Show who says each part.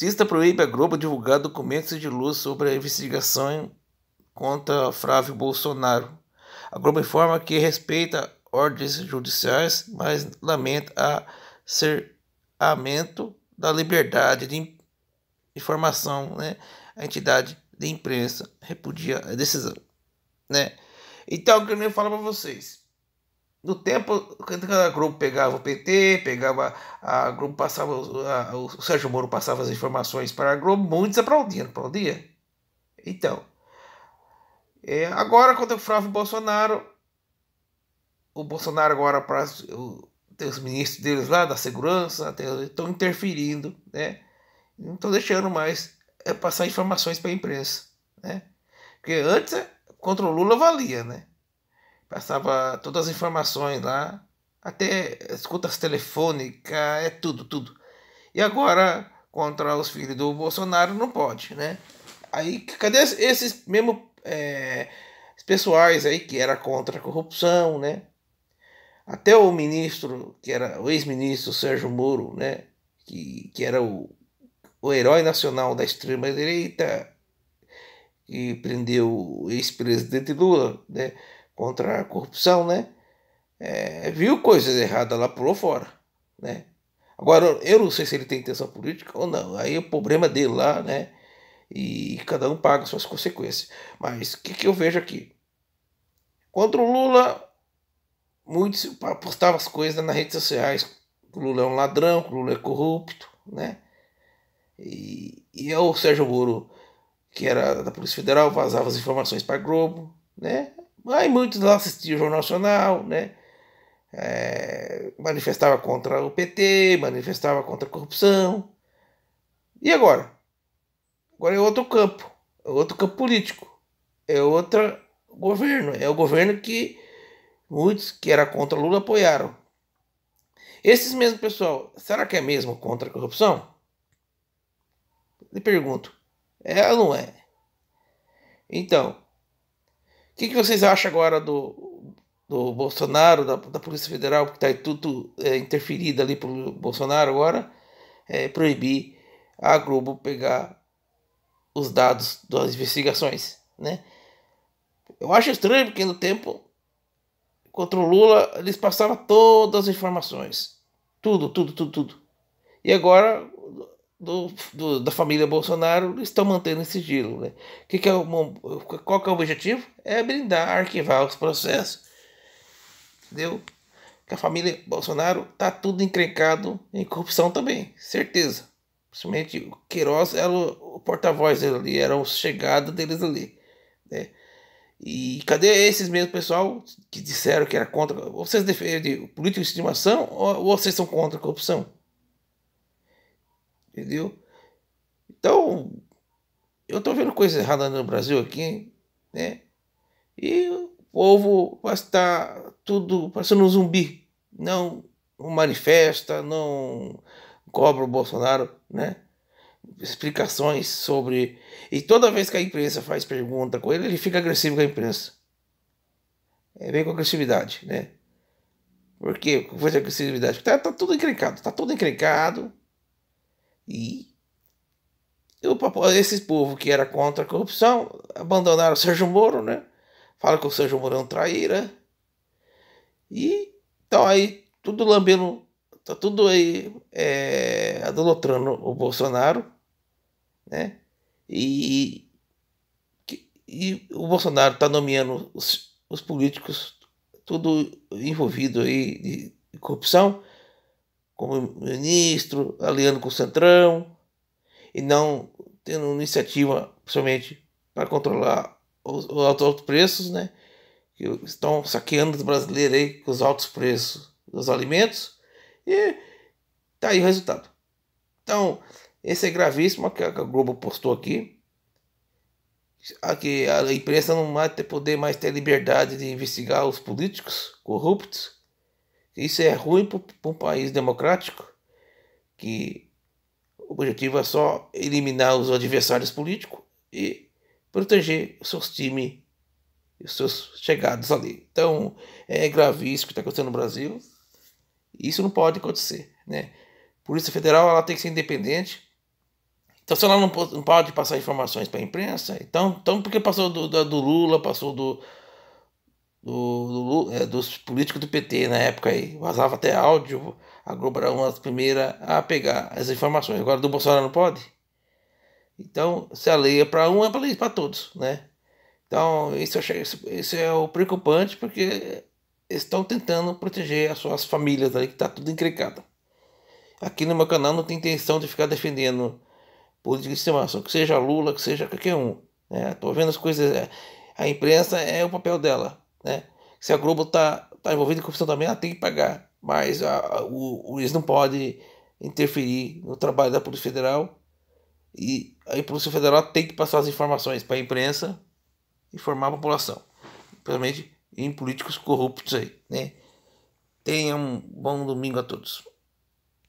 Speaker 1: Cista proíbe a Globo divulgar documentos de luz sobre a investigação contra Flávio Bolsonaro. A Globo informa que respeita ordens judiciais, mas lamenta cerceamento da liberdade de informação. Né? A entidade de imprensa repudia a decisão. Né? Então, o que eu nem falo para vocês. No tempo que a Globo pegava o PT, pegava a Globo passava a, o Sérgio Moro passava as informações para a Globo, muitos aplaudiam, aplaudiam. Então, é, agora quando eu falava o Bolsonaro, o Bolsonaro agora para tem os ministros deles lá da segurança, estão interferindo, né? Não estão deixando mais é, passar informações para a imprensa, né? Porque antes contra o Lula valia, né? Passava todas as informações lá, até escutas telefônicas, é tudo, tudo. E agora, contra os filhos do Bolsonaro, não pode, né? Aí, cadê esses mesmo é, pessoais aí que era contra a corrupção, né? Até o ministro, que era o ex-ministro Sérgio Moro, né? Que, que era o, o herói nacional da extrema-direita, que prendeu o ex-presidente Lula, né? contra a corrupção, né? É, viu coisas erradas lá, pulou fora, né? Agora, eu não sei se ele tem intenção política ou não, aí é o problema dele lá, né? E cada um paga suas consequências. Mas o que, que eu vejo aqui? Contra o Lula, muitos postavam as coisas nas redes sociais. O Lula é um ladrão, o Lula é corrupto, né? E, e é o Sérgio Moro, que era da Polícia Federal, vazava as informações para Globo, né? Aí muitos lá assistiam o Jornal Nacional, né? É, manifestava contra o PT, manifestava contra a corrupção. E agora? Agora é outro campo, é outro campo político, é outro governo, é o governo que muitos que era contra Lula apoiaram. Esses mesmos pessoal, será que é mesmo contra a corrupção? Lhe pergunto. É ou não é? Então, que, que vocês acham agora do, do Bolsonaro, da, da Polícia Federal, que está tudo é, interferido ali pelo Bolsonaro agora, é, proibir a Globo pegar os dados das investigações, né? Eu acho estranho porque no tempo contra o Lula eles passavam todas as informações, tudo, tudo, tudo, tudo. E agora do, do, da família Bolsonaro estão mantendo esse sigilo. Né? Que que é o, qual que é o objetivo? É brindar, arquivar os processos. Entendeu? Que a família Bolsonaro tá tudo encrencado em corrupção também, certeza. Principalmente o Queiroz era o, o porta-voz dele ali, era o chegado deles ali. Né? E cadê esses mesmos pessoal que disseram que era contra? Vocês defendem política de estimação ou vocês são contra a corrupção? Entendeu? Então, eu tô vendo coisa errada no Brasil aqui, né? E o povo vai estar tudo parecendo um zumbi. Não manifesta, não cobra o Bolsonaro, né? Explicações sobre. E toda vez que a imprensa faz pergunta com ele, ele fica agressivo com a imprensa. É bem com agressividade, né? Por que Com agressividade? Tá, tá tudo encrencado, tá tudo encrencado. E eu, esse povo que era contra a corrupção abandonaram o Sérgio Moro, né? Fala que o Sérgio Moro é um traíra. E então aí tudo lambendo, tá tudo aí é, adolotrando o Bolsonaro, né? E, e o Bolsonaro tá nomeando os, os políticos tudo envolvido aí de corrupção como ministro, aliando com o Centrão, e não tendo iniciativa, principalmente, para controlar os, os altos preços, né? Que estão saqueando os brasileiros aí com os altos preços dos alimentos, e tá aí o resultado. Então, esse é gravíssimo que a Globo postou aqui. Que a imprensa não vai ter poder mais ter liberdade de investigar os políticos corruptos isso é ruim para um país democrático que o objetivo é só eliminar os adversários políticos e proteger os seus times, os seus chegados ali. Então é gravíssimo o que está acontecendo no Brasil. Isso não pode acontecer, né? Polícia Federal ela tem que ser independente. Então, se ela não pode passar informações para a imprensa, então, então por que passou do, do Lula, passou do, do, do é, dos políticos do PT na época aí. Vazava até áudio, a Globo era uma das primeiras a pegar as informações. Agora do Bolsonaro não pode? Então, se a lei é para um, é para todos, né? Então, isso, isso é o preocupante, porque estão tentando proteger as suas famílias ali, que está tudo encrencado Aqui no meu canal não tem intenção de ficar defendendo política de estimação, que seja Lula, que seja qualquer um. Estou né? vendo as coisas. É, a imprensa é o papel dela né? Se a Globo tá, tá envolvida em corrupção também, ela tem que pagar. Mas a, a, o, o, eles não podem interferir no trabalho da Polícia Federal. E a Polícia Federal tem que passar as informações para a imprensa informar a população. Principalmente em políticos corruptos aí, né? Tenham um bom domingo a todos.